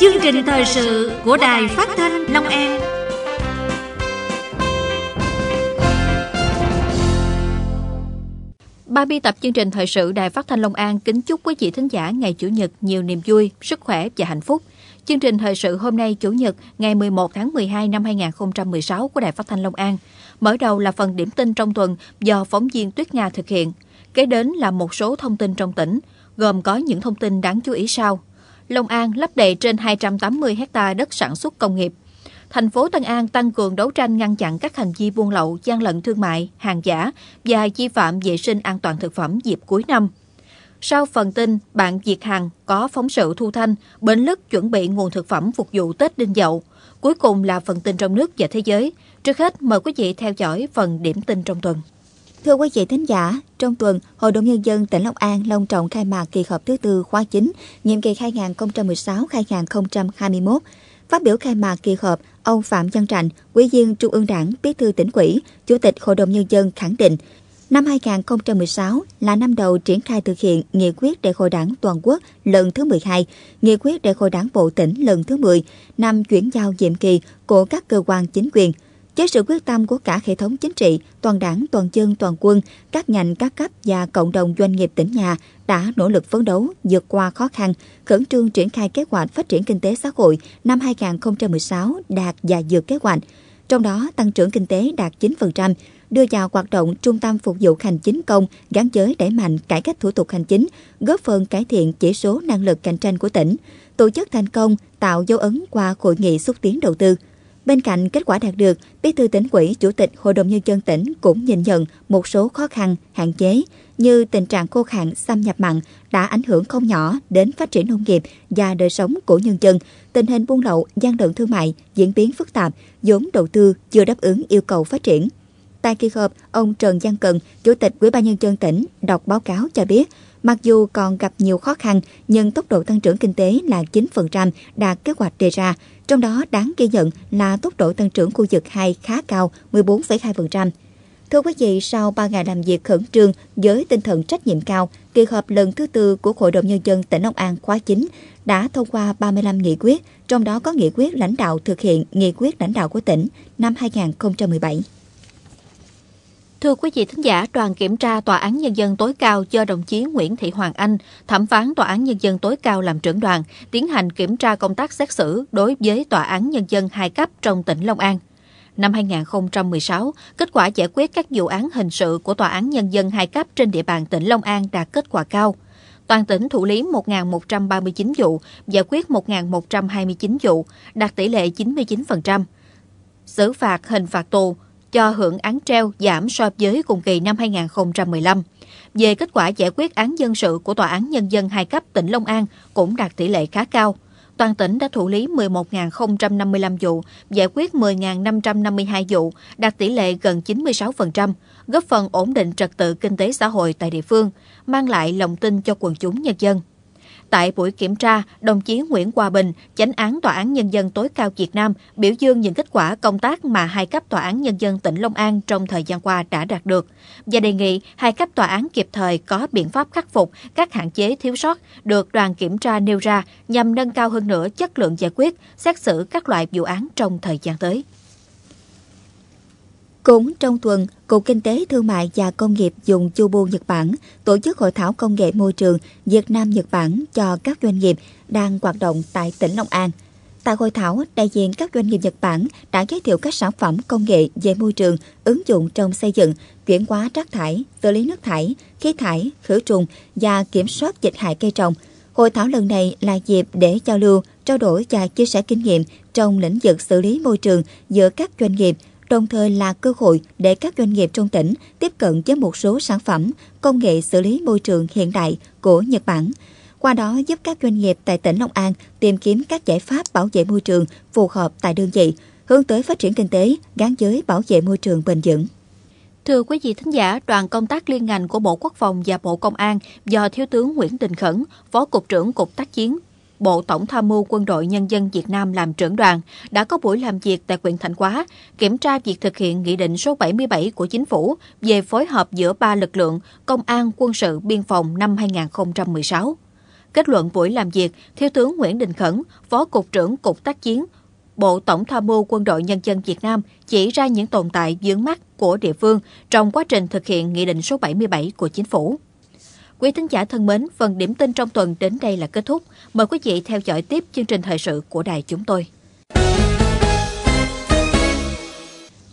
chương trình thời sự của đài phát thanh long an Ba biên tập chương trình thời sự Đài Phát thanh Long An kính chúc quý vị thính giả ngày Chủ nhật nhiều niềm vui, sức khỏe và hạnh phúc. Chương trình thời sự hôm nay Chủ nhật ngày 11 tháng 12 năm 2016 của Đài Phát thanh Long An. Mở đầu là phần điểm tin trong tuần do phóng viên Tuyết Nga thực hiện. Kế đến là một số thông tin trong tỉnh, gồm có những thông tin đáng chú ý sau. Long An lấp đầy trên 280 hecta đất sản xuất công nghiệp. Thành phố Tân An tăng cường đấu tranh ngăn chặn các hành vi buôn lậu, gian lận thương mại, hàng giả và vi phạm vệ sinh an toàn thực phẩm dịp cuối năm. Sau phần tin, bạn diệt Hằng có phóng sự thu thanh, Bến Lức chuẩn bị nguồn thực phẩm phục vụ Tết Đinh Dậu. Cuối cùng là phần tin trong nước và thế giới. Trước hết, mời quý vị theo dõi phần điểm tin trong tuần. Thưa quý vị thính giả, trong tuần, Hội đồng Nhân dân tỉnh Long An long trọng khai mạc kỳ họp thứ tư khóa 9, nhiệm kỳ 2016-2021. Phát biểu khai mạc kỳ họp, ông Phạm Văn Trạnh, Ủy viên Trung ương Đảng, Bí thư tỉnh ủy, Chủ tịch Hội đồng Nhân dân khẳng định, Năm 2016 là năm đầu triển khai thực hiện nghị quyết đại hội đảng toàn quốc lần thứ 12, nghị quyết đại hội đảng bộ tỉnh lần thứ 10, năm chuyển giao nhiệm kỳ của các cơ quan chính quyền – với sự quyết tâm của cả hệ thống chính trị, toàn đảng, toàn dân, toàn quân, các ngành, các cấp và cộng đồng doanh nghiệp tỉnh nhà đã nỗ lực phấn đấu vượt qua khó khăn, khẩn trương triển khai kế hoạch phát triển kinh tế xã hội năm 2016 đạt và vượt kế hoạch. Trong đó, tăng trưởng kinh tế đạt 9%, đưa vào hoạt động trung tâm phục vụ hành chính công gắn với đẩy mạnh cải cách thủ tục hành chính, góp phần cải thiện chỉ số năng lực cạnh tranh của tỉnh, tổ chức thành công tạo dấu ấn qua hội nghị xúc tiến đầu tư. Bên cạnh kết quả đạt được, Bí thư tỉnh ủy, Chủ tịch Hội đồng Nhân dân tỉnh cũng nhìn nhận một số khó khăn, hạn chế như tình trạng khô hạn, xâm nhập mặn đã ảnh hưởng không nhỏ đến phát triển nông nghiệp và đời sống của nhân dân. Tình hình buôn lậu, gian lận thương mại diễn biến phức tạp, vốn đầu tư chưa đáp ứng yêu cầu phát triển. Tại kỳ họp, ông Trần Giang Cần, Chủ tịch Ủy ban nhân dân tỉnh đọc báo cáo cho biết, Mặc dù còn gặp nhiều khó khăn, nhưng tốc độ tăng trưởng kinh tế là 9%, đạt kế hoạch đề ra. Trong đó đáng ghi nhận là tốc độ tăng trưởng khu vực 2 khá cao, 14,2%. Thưa quý vị, sau 3 ngày làm việc khẩn trương với tinh thần trách nhiệm cao, kỳ họp lần thứ tư của Hội đồng Nhân dân tỉnh Long An khóa 9 đã thông qua 35 nghị quyết, trong đó có nghị quyết lãnh đạo thực hiện nghị quyết lãnh đạo của tỉnh năm 2017. Thưa quý vị thính giả, đoàn kiểm tra Tòa án Nhân dân tối cao do đồng chí Nguyễn Thị Hoàng Anh, thẩm phán Tòa án Nhân dân tối cao làm trưởng đoàn, tiến hành kiểm tra công tác xét xử đối với Tòa án Nhân dân hai cấp trong tỉnh Long An. Năm 2016, kết quả giải quyết các vụ án hình sự của Tòa án Nhân dân hai cấp trên địa bàn tỉnh Long An đạt kết quả cao. Toàn tỉnh thụ lý 1.139 vụ, giải quyết 1.129 vụ, đạt tỷ lệ 99%. Xử phạt hình phạt tù cho hưởng án treo giảm so với cùng kỳ năm 2015. Về kết quả giải quyết án dân sự của Tòa án Nhân dân hai cấp tỉnh Long An cũng đạt tỷ lệ khá cao. Toàn tỉnh đã thụ lý 11.055 vụ, giải quyết 10.552 vụ, đạt tỷ lệ gần 96%, góp phần ổn định trật tự kinh tế xã hội tại địa phương, mang lại lòng tin cho quần chúng nhân dân. Tại buổi kiểm tra, đồng chí Nguyễn Hòa Bình, chánh án Tòa án Nhân dân tối cao Việt Nam, biểu dương những kết quả công tác mà hai cấp Tòa án Nhân dân tỉnh Long An trong thời gian qua đã đạt được và đề nghị hai cấp tòa án kịp thời có biện pháp khắc phục các hạn chế thiếu sót được đoàn kiểm tra nêu ra nhằm nâng cao hơn nữa chất lượng giải quyết, xét xử các loại vụ án trong thời gian tới. Cũng trong tuần, Cục Kinh tế Thương mại và Công nghiệp dùng Chubu Nhật Bản tổ chức hội thảo công nghệ môi trường Việt Nam-Nhật Bản cho các doanh nghiệp đang hoạt động tại tỉnh Long An. Tại hội thảo, đại diện các doanh nghiệp Nhật Bản đã giới thiệu các sản phẩm công nghệ về môi trường ứng dụng trong xây dựng, chuyển hóa rác thải, xử lý nước thải, khí thải, khử trùng và kiểm soát dịch hại cây trồng. Hội thảo lần này là dịp để giao lưu, trao đổi và chia sẻ kinh nghiệm trong lĩnh vực xử lý môi trường giữa các doanh nghiệp – đồng thời là cơ hội để các doanh nghiệp trong tỉnh tiếp cận với một số sản phẩm, công nghệ xử lý môi trường hiện đại của Nhật Bản. Qua đó giúp các doanh nghiệp tại tỉnh Long An tìm kiếm các giải pháp bảo vệ môi trường phù hợp tại đơn vị, hướng tới phát triển kinh tế gắn với bảo vệ môi trường bền vững. Thưa quý vị thính giả, đoàn công tác liên ngành của Bộ Quốc phòng và Bộ Công an do Thiếu tướng Nguyễn Đình Khẩn, Phó Cục trưởng Cục Tác chiến Bộ Tổng tham mưu Quân đội Nhân dân Việt Nam làm trưởng đoàn, đã có buổi làm việc tại huyện Thạnh Hóa, kiểm tra việc thực hiện Nghị định số 77 của Chính phủ về phối hợp giữa ba lực lượng Công an, Quân sự, Biên phòng năm 2016. Kết luận buổi làm việc, Thiếu tướng Nguyễn Đình Khẩn, Phó Cục trưởng Cục tác chiến, Bộ Tổng tham mưu Quân đội Nhân dân Việt Nam chỉ ra những tồn tại vướng mắt của địa phương trong quá trình thực hiện Nghị định số 77 của Chính phủ. Quý thính giả thân mến, phần điểm tin trong tuần đến đây là kết thúc. Mời quý vị theo dõi tiếp chương trình thời sự của đài chúng tôi.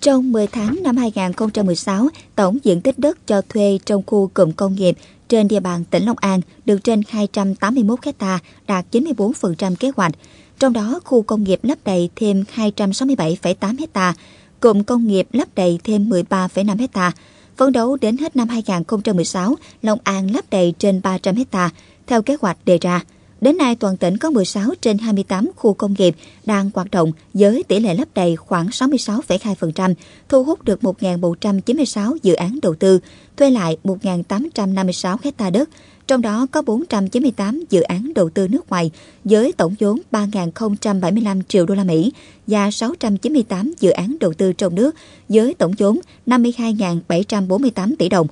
Trong 10 tháng năm 2016, tổng diện tích đất cho thuê trong khu cụm công nghiệp trên địa bàn tỉnh Long An được trên 281 hecta đạt 94% kế hoạch. Trong đó, khu công nghiệp lấp đầy thêm 267,8 hecta cụm công nghiệp lấp đầy thêm 13,5 hectare phấn đấu đến hết năm 2016, Long An lấp đầy trên 300 hecta theo kế hoạch đề ra. Đến nay, toàn tỉnh có 16 trên 28 khu công nghiệp đang hoạt động với tỷ lệ lấp đầy khoảng 66,2%, thu hút được 1.196 dự án đầu tư, thuê lại 1.856 hecta đất, trong đó có 498 dự án đầu tư nước ngoài với tổng vốn 3.075 triệu đô la Mỹ và 698 dự án đầu tư trong nước với tổng vốn 52.748 tỷ đồng.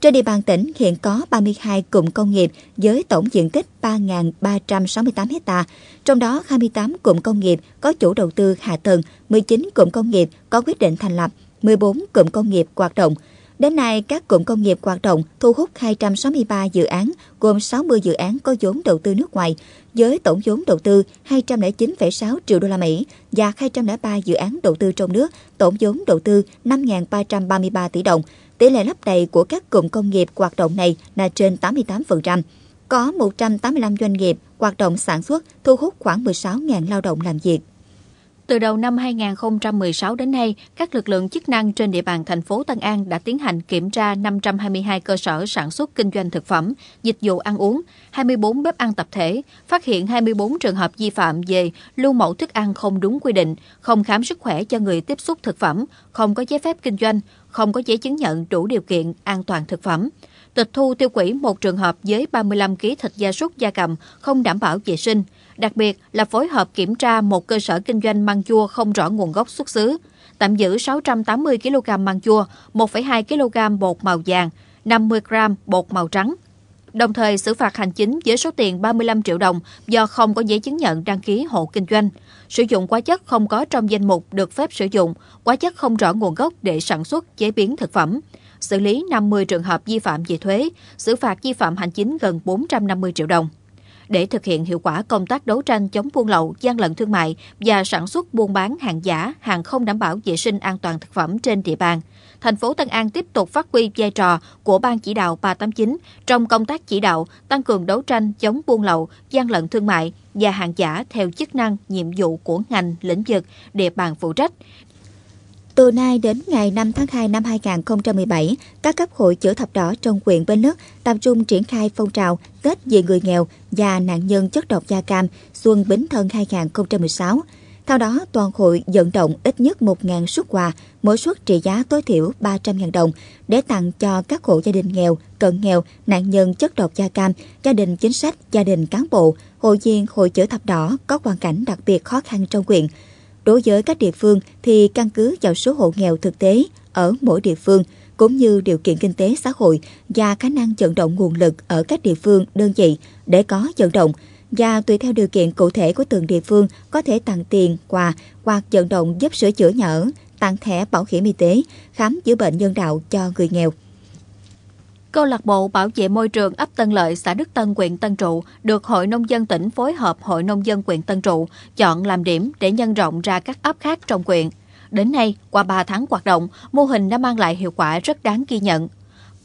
Trên địa bàn tỉnh hiện có 32 cụm công nghiệp với tổng diện tích 3.368 ha trong đó 28 cụm công nghiệp có chủ đầu tư hạ tầng, 19 cụm công nghiệp có quyết định thành lập, 14 cụm công nghiệp hoạt động, Đến nay, các cụm công nghiệp hoạt động thu hút 263 dự án, gồm 60 dự án có vốn đầu tư nước ngoài, với tổng vốn đầu tư 209,6 triệu đô la Mỹ và 203 dự án đầu tư trong nước, tổng vốn đầu tư 5.333 tỷ đồng. Tỷ lệ lấp đầy của các cụm công nghiệp hoạt động này là trên 88%. Có 185 doanh nghiệp hoạt động sản xuất thu hút khoảng 16.000 lao động làm việc. Từ đầu năm 2016 đến nay, các lực lượng chức năng trên địa bàn thành phố Tân An đã tiến hành kiểm tra 522 cơ sở sản xuất kinh doanh thực phẩm, dịch vụ ăn uống, 24 bếp ăn tập thể, phát hiện 24 trường hợp vi phạm về lưu mẫu thức ăn không đúng quy định, không khám sức khỏe cho người tiếp xúc thực phẩm, không có giấy phép kinh doanh, không có giấy chứng nhận đủ điều kiện an toàn thực phẩm tịch thu tiêu quỷ một trường hợp với 35 kg thịt gia súc gia cầm không đảm bảo vệ sinh, đặc biệt là phối hợp kiểm tra một cơ sở kinh doanh măng chua không rõ nguồn gốc xuất xứ, tạm giữ 680 kg măng chua, 1,2 kg bột màu vàng, 50 g bột màu trắng. Đồng thời xử phạt hành chính với số tiền 35 triệu đồng do không có giấy chứng nhận đăng ký hộ kinh doanh, sử dụng quá chất không có trong danh mục được phép sử dụng, quá chất không rõ nguồn gốc để sản xuất, chế biến thực phẩm, xử lý 50 trường hợp vi phạm về thuế, xử phạt vi phạm hành chính gần 450 triệu đồng để thực hiện hiệu quả công tác đấu tranh chống buôn lậu, gian lận thương mại và sản xuất buôn bán hàng giả, hàng không đảm bảo vệ sinh an toàn thực phẩm trên địa bàn. Thành phố Tân An tiếp tục phát huy vai trò của Ban chỉ đạo 389 trong công tác chỉ đạo tăng cường đấu tranh chống buôn lậu, gian lận thương mại và hàng giả theo chức năng, nhiệm vụ của ngành, lĩnh vực, địa bàn phụ trách, từ nay đến ngày 5 tháng 2 năm 2017, các cấp hội chữ thập đỏ trong huyện Bến Lức tập trung triển khai phong trào Tết vì người nghèo và nạn nhân chất độc da cam Xuân Bính Thân 2016. Theo đó, toàn hội vận động ít nhất 1.000 suất quà, mỗi suất trị giá tối thiểu 300.000 đồng để tặng cho các hộ gia đình nghèo, cận nghèo, nạn nhân chất độc da cam, gia đình chính sách, gia đình cán bộ, hội viên hội chữ thập đỏ có hoàn cảnh đặc biệt khó khăn trong huyện. Đối với các địa phương thì căn cứ vào số hộ nghèo thực tế ở mỗi địa phương cũng như điều kiện kinh tế xã hội và khả năng vận động nguồn lực ở các địa phương đơn vị để có vận động và tùy theo điều kiện cụ thể của từng địa phương có thể tặng tiền, quà hoặc vận động giúp sửa chữa nhà ở, tặng thẻ bảo hiểm y tế, khám chữa bệnh nhân đạo cho người nghèo. Câu lạc bộ bảo vệ môi trường ấp Tân Lợi, xã Đức Tân, huyện Tân Trụ được Hội Nông dân tỉnh phối hợp Hội Nông dân huyện Tân Trụ chọn làm điểm để nhân rộng ra các ấp khác trong huyện. Đến nay, qua 3 tháng hoạt động, mô hình đã mang lại hiệu quả rất đáng ghi nhận.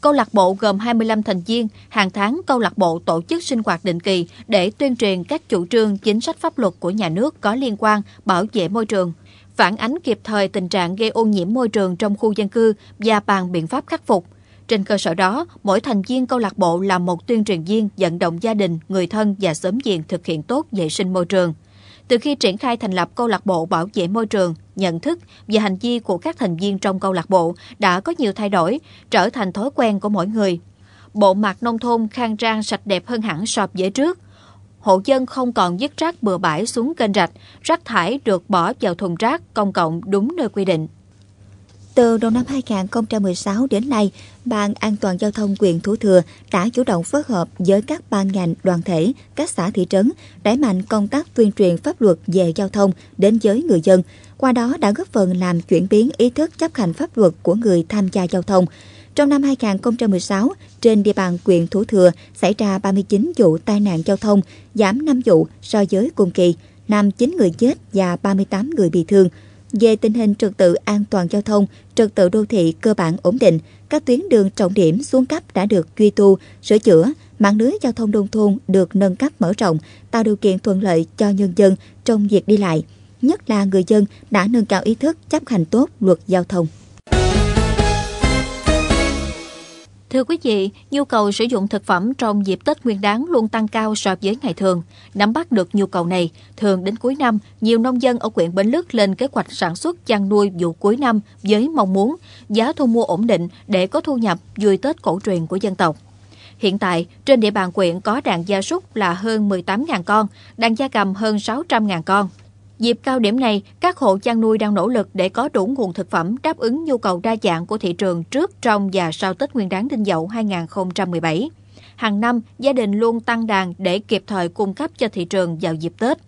Câu lạc bộ gồm 25 thành viên, hàng tháng câu lạc bộ tổ chức sinh hoạt định kỳ để tuyên truyền các chủ trương chính sách pháp luật của nhà nước có liên quan bảo vệ môi trường, phản ánh kịp thời tình trạng gây ô nhiễm môi trường trong khu dân cư và bàn biện pháp khắc phục – trên cơ sở đó, mỗi thành viên câu lạc bộ là một tuyên truyền viên vận động gia đình, người thân và xóm diện thực hiện tốt vệ sinh môi trường. Từ khi triển khai thành lập câu lạc bộ bảo vệ môi trường, nhận thức và hành vi của các thành viên trong câu lạc bộ đã có nhiều thay đổi, trở thành thói quen của mỗi người. Bộ mặt nông thôn khang trang sạch đẹp hơn hẳn so với trước. Hộ dân không còn dứt rác bừa bãi xuống kênh rạch, rác thải được bỏ vào thùng rác công cộng đúng nơi quy định. Từ đầu năm 2016 đến nay, Ban An toàn Giao thông quyền Thủ Thừa đã chủ động phối hợp với các ban ngành, đoàn thể, các xã thị trấn, đẩy mạnh công tác tuyên truyền pháp luật về giao thông đến giới người dân, qua đó đã góp phần làm chuyển biến ý thức chấp hành pháp luật của người tham gia giao thông. Trong năm 2016, trên địa bàn huyện Thủ Thừa xảy ra 39 vụ tai nạn giao thông, giảm 5 vụ so với cùng kỳ, làm 9 người chết và 38 người bị thương về tình hình trật tự an toàn giao thông, trật tự đô thị cơ bản ổn định, các tuyến đường trọng điểm xuống cấp đã được duy tu, sửa chữa, mạng lưới giao thông nông thôn được nâng cấp mở rộng, tạo điều kiện thuận lợi cho nhân dân trong việc đi lại, nhất là người dân đã nâng cao ý thức chấp hành tốt luật giao thông. Thưa quý vị, nhu cầu sử dụng thực phẩm trong dịp Tết Nguyên đán luôn tăng cao so với ngày thường. Nắm bắt được nhu cầu này, thường đến cuối năm, nhiều nông dân ở huyện Bến Lức lên kế hoạch sản xuất chăn nuôi vụ cuối năm với mong muốn giá thu mua ổn định để có thu nhập vui Tết cổ truyền của dân tộc. Hiện tại, trên địa bàn huyện có đàn gia súc là hơn 18.000 con, đàn gia cầm hơn 600.000 con. Dịp cao điểm này, các hộ chăn nuôi đang nỗ lực để có đủ nguồn thực phẩm đáp ứng nhu cầu đa dạng của thị trường trước, trong và sau Tết Nguyên đán Đinh Dậu 2017. Hàng năm, gia đình luôn tăng đàn để kịp thời cung cấp cho thị trường vào dịp Tết.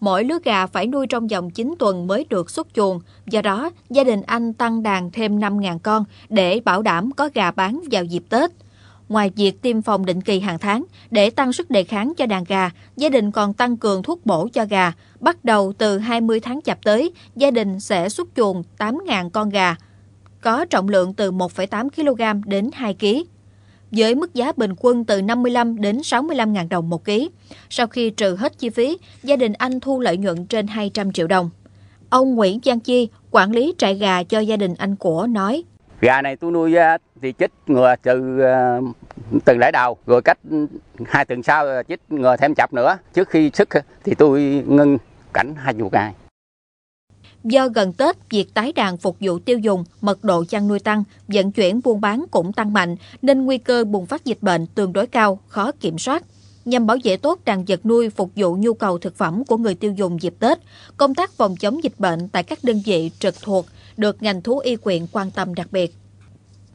Mỗi lứa gà phải nuôi trong vòng 9 tuần mới được xuất chuồng, do đó gia đình anh tăng đàn thêm 5.000 con để bảo đảm có gà bán vào dịp Tết. Ngoài việc tiêm phòng định kỳ hàng tháng để tăng sức đề kháng cho đàn gà, gia đình còn tăng cường thuốc bổ cho gà. Bắt đầu từ 20 tháng chạp tới, gia đình sẽ xuất chuồng 8.000 con gà, có trọng lượng từ 1,8 kg đến 2 kg với mức giá bình quân từ 55 đến 65 ngàn đồng một ký. Sau khi trừ hết chi phí, gia đình anh thu lợi nhuận trên 200 triệu đồng. Ông Nguyễn Giang Chi, quản lý trại gà cho gia đình anh của, nói gà này tôi nuôi à, thì chích ngừa từ à, từng lễ đầu rồi cách hai tuần sau à, chích ngừa thêm chập nữa trước khi sức thì tôi ngưng cảnh hai chục ngày Do gần Tết, việc tái đàn phục vụ tiêu dùng, mật độ chăn nuôi tăng, vận chuyển buôn bán cũng tăng mạnh, nên nguy cơ bùng phát dịch bệnh tương đối cao, khó kiểm soát nhằm bảo vệ tốt đàn vật nuôi phục vụ nhu cầu thực phẩm của người tiêu dùng dịp Tết, công tác phòng chống dịch bệnh tại các đơn vị trực thuộc được ngành thú y quyện quan tâm đặc biệt.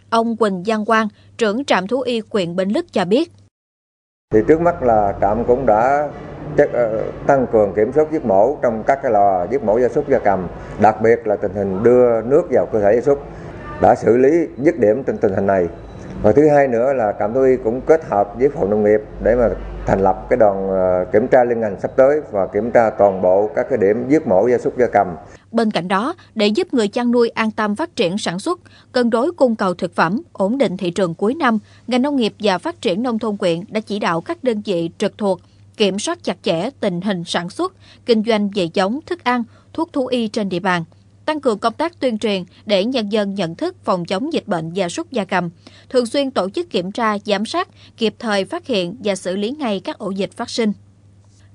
Ông Quỳnh Giang Quang, trưởng trạm thú y quyện Bình Lức cho biết. Thì trước mắt là trạm cũng đã ờ, tăng cường kiểm soát giết mổ trong các cái lò giết mổ gia súc gia cầm, đặc biệt là tình hình đưa nước vào cơ thể gia súc đã xử lý dứt điểm tình tình hình này và thứ hai nữa là trạm thú y cũng kết hợp với phòng nông nghiệp để mà thành lập cái đoàn ờ, kiểm tra liên ngành sắp tới và kiểm tra toàn bộ các cái điểm giết mổ gia súc gia cầm. Bên cạnh đó, để giúp người chăn nuôi an tâm phát triển sản xuất, cân đối cung cầu thực phẩm, ổn định thị trường cuối năm, ngành nông nghiệp và phát triển nông thôn quyện đã chỉ đạo các đơn vị trực thuộc kiểm soát chặt chẽ tình hình sản xuất, kinh doanh về giống, thức ăn, thuốc thú y trên địa bàn – tăng cường công tác tuyên truyền để nhân dân nhận thức phòng chống dịch bệnh gia súc gia cầm, thường xuyên tổ chức kiểm tra, giám sát, kịp thời phát hiện và xử lý ngay các ổ dịch phát sinh.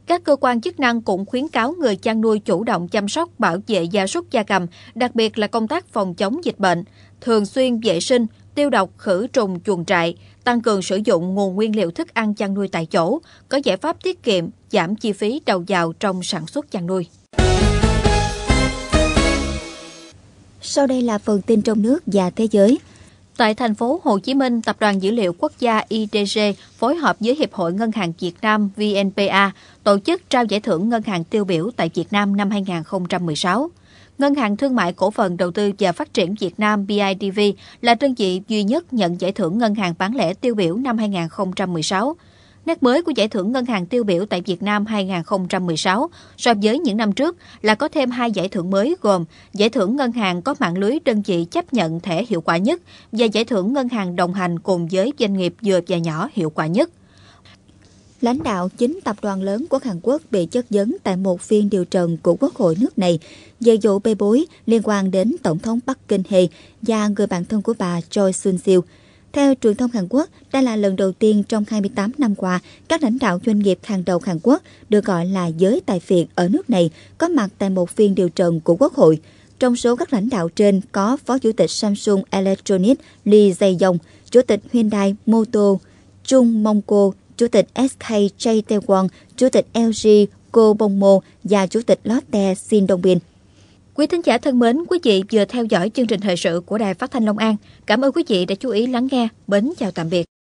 Các cơ quan chức năng cũng khuyến cáo người chăn nuôi chủ động chăm sóc bảo vệ gia súc gia cầm, đặc biệt là công tác phòng chống dịch bệnh, thường xuyên vệ sinh, tiêu độc khử trùng chuồng trại, tăng cường sử dụng nguồn nguyên liệu thức ăn chăn nuôi tại chỗ, có giải pháp tiết kiệm, giảm chi phí đầu vào trong sản xuất chăn nuôi. Sau đây là phần tin trong nước và thế giới. Tại thành phố Hồ Chí Minh, Tập đoàn Dữ liệu Quốc gia IDG phối hợp với Hiệp hội Ngân hàng Việt Nam VNPA tổ chức trao giải thưởng Ngân hàng tiêu biểu tại Việt Nam năm 2016. Ngân hàng Thương mại Cổ phần Đầu tư và Phát triển Việt Nam BIDV là đơn vị duy nhất nhận giải thưởng Ngân hàng bán lẻ tiêu biểu năm 2016. Nét mới của giải thưởng ngân hàng tiêu biểu tại Việt Nam 2016 so với những năm trước là có thêm hai giải thưởng mới gồm giải thưởng ngân hàng có mạng lưới đơn vị chấp nhận thẻ hiệu quả nhất và giải thưởng ngân hàng đồng hành cùng với doanh nghiệp vừa và nhỏ hiệu quả nhất. Lãnh đạo chính tập đoàn lớn của Hàn Quốc bị chất vấn tại một phiên điều trần của Quốc hội nước này về vụ bê bối liên quan đến Tổng thống Bắc Kinh hye và người bạn thân của bà Choi Soon-sil. Theo truyền thông Hàn Quốc, đây là lần đầu tiên trong 28 năm qua, các lãnh đạo doanh nghiệp hàng đầu Hàn Quốc được gọi là giới tài phiệt ở nước này có mặt tại một phiên điều trần của Quốc hội. Trong số các lãnh đạo trên có Phó Chủ tịch Samsung Electronics Lee Jae-yong, Chủ tịch Hyundai Motor Chung Mong-ko, Chủ tịch SK Jae Tae-won, Chủ tịch LG Ko Bong Mo và Chủ tịch Lotte Shin Dong-bin. Quý thính giả thân mến, quý vị vừa theo dõi chương trình thời sự của Đài Phát thanh Long An. Cảm ơn quý vị đã chú ý lắng nghe. Bến chào tạm biệt.